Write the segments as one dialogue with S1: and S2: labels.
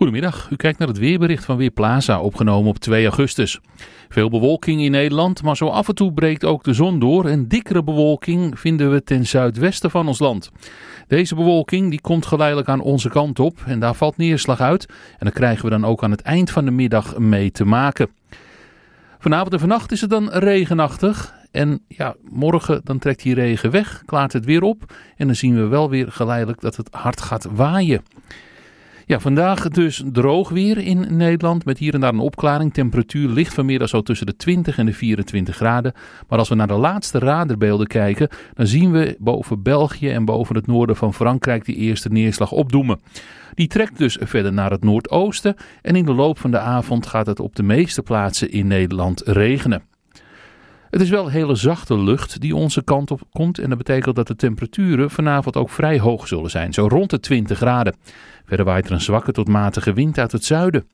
S1: Goedemiddag, u kijkt naar het weerbericht van Weerplaza, opgenomen op 2 augustus. Veel bewolking in Nederland, maar zo af en toe breekt ook de zon door en dikkere bewolking vinden we ten zuidwesten van ons land. Deze bewolking die komt geleidelijk aan onze kant op en daar valt neerslag uit en dan krijgen we dan ook aan het eind van de middag mee te maken. Vanavond en vannacht is het dan regenachtig en ja, morgen dan trekt die regen weg, klaart het weer op en dan zien we wel weer geleidelijk dat het hard gaat waaien. Ja, vandaag dus droog weer in Nederland met hier en daar een opklaring. Temperatuur ligt vanmiddag zo tussen de 20 en de 24 graden. Maar als we naar de laatste radarbeelden kijken, dan zien we boven België en boven het noorden van Frankrijk die eerste neerslag opdoemen. Die trekt dus verder naar het noordoosten en in de loop van de avond gaat het op de meeste plaatsen in Nederland regenen. Het is wel hele zachte lucht die onze kant op komt en dat betekent dat de temperaturen vanavond ook vrij hoog zullen zijn, zo rond de 20 graden. Verder waait er een zwakke tot matige wind uit het zuiden.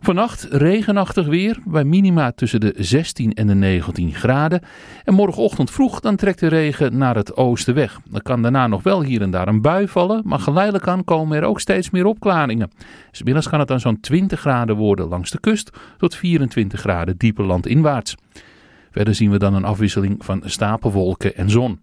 S1: Vannacht regenachtig weer, bij minima tussen de 16 en de 19 graden. En morgenochtend vroeg dan trekt de regen naar het oosten weg. Er kan daarna nog wel hier en daar een bui vallen, maar geleidelijk aan komen er ook steeds meer opklaringen. Smiddags kan het dan zo'n 20 graden worden langs de kust tot 24 graden dieper landinwaarts. inwaarts. Verder zien we dan een afwisseling van stapelwolken en zon.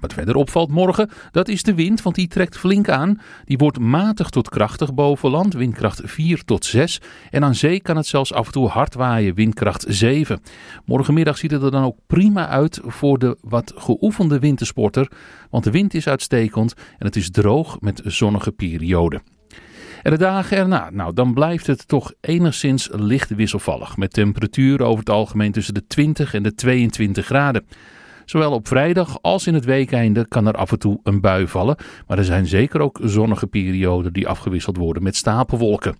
S1: Wat verder opvalt morgen, dat is de wind, want die trekt flink aan. Die wordt matig tot krachtig boven land, windkracht 4 tot 6. En aan zee kan het zelfs af en toe hard waaien, windkracht 7. Morgenmiddag ziet het er dan ook prima uit voor de wat geoefende wintersporter, want de wind is uitstekend en het is droog met zonnige perioden. En de dagen erna, nou dan blijft het toch enigszins licht wisselvallig. Met temperaturen over het algemeen tussen de 20 en de 22 graden. Zowel op vrijdag als in het weekende kan er af en toe een bui vallen. Maar er zijn zeker ook zonnige perioden die afgewisseld worden met stapelwolken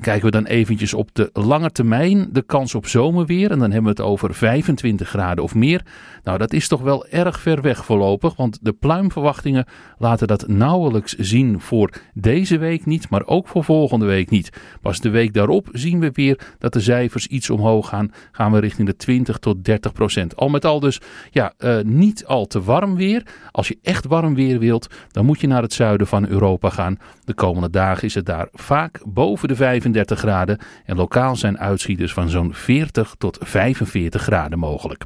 S1: kijken we dan eventjes op de lange termijn, de kans op zomerweer. En dan hebben we het over 25 graden of meer. Nou, dat is toch wel erg ver weg voorlopig. Want de pluimverwachtingen laten dat nauwelijks zien voor deze week niet, maar ook voor volgende week niet. Pas de week daarop zien we weer dat de cijfers iets omhoog gaan. Gaan we richting de 20 tot 30 procent. Al met al dus, ja, eh, niet al te warm weer. Als je echt warm weer wilt, dan moet je naar het zuiden van Europa gaan. De komende dagen is het daar vaak boven de 25. 35 graden en lokaal zijn uitschieters van zo'n 40 tot 45 graden mogelijk.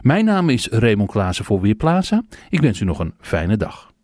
S1: Mijn naam is Raymond Klaassen voor Weerplaza. Ik wens u nog een fijne dag.